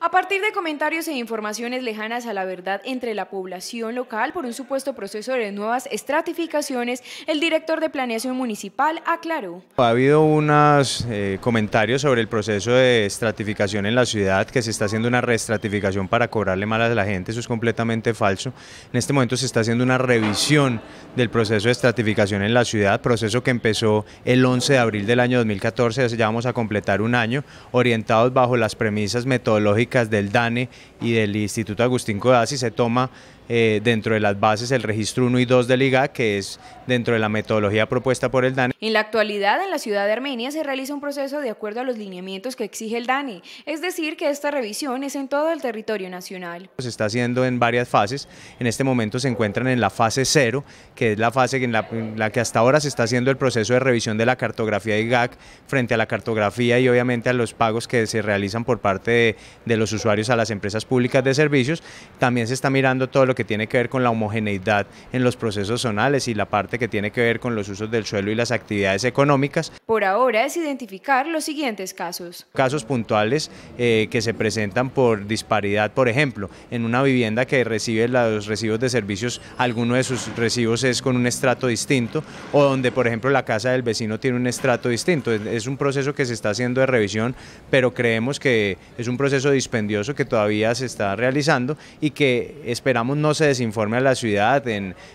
A partir de comentarios e informaciones lejanas a la verdad entre la población local por un supuesto proceso de nuevas estratificaciones, el director de Planeación Municipal aclaró. Ha habido unos eh, comentarios sobre el proceso de estratificación en la ciudad, que se está haciendo una reestratificación para cobrarle malas a la gente, eso es completamente falso. En este momento se está haciendo una revisión del proceso de estratificación en la ciudad, proceso que empezó el 11 de abril del año 2014, ya vamos a completar un año, orientados bajo las premisas metodológicas del DANE y del Instituto Agustín Codazzi se toma eh, dentro de las bases el registro 1 y 2 del IGA, que es dentro de la metodología propuesta por el dani En la actualidad, en la ciudad de Armenia se realiza un proceso de acuerdo a los lineamientos que exige el dani es decir, que esta revisión es en todo el territorio nacional. Se está haciendo en varias fases, en este momento se encuentran en la fase 0, que es la fase en la, que hasta ahora se está haciendo el proceso de revisión de la cartografía de IGAC frente a la cartografía y obviamente a los pagos que se realizan por parte de, de los usuarios a las empresas públicas de servicios. También se está mirando todo lo que tiene que ver con la homogeneidad en los procesos zonales y la parte que tiene que ver con los usos del suelo y las actividades económicas. Por ahora es identificar los siguientes casos. Casos puntuales eh, que se presentan por disparidad, por ejemplo, en una vivienda que recibe los recibos de servicios, alguno de sus recibos es con un estrato distinto o donde, por ejemplo, la casa del vecino tiene un estrato distinto. Es un proceso que se está haciendo de revisión, pero creemos que es un proceso dispendioso que todavía se está realizando y que esperamos no no se desinforme a la ciudad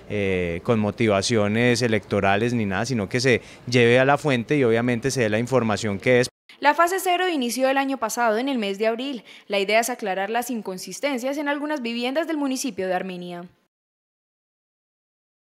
eh, con motivaciones electorales ni nada, sino que se lleve a la fuente y obviamente se dé la información que es. La fase cero inició el año pasado en el mes de abril. La idea es aclarar las inconsistencias en algunas viviendas del municipio de Armenia.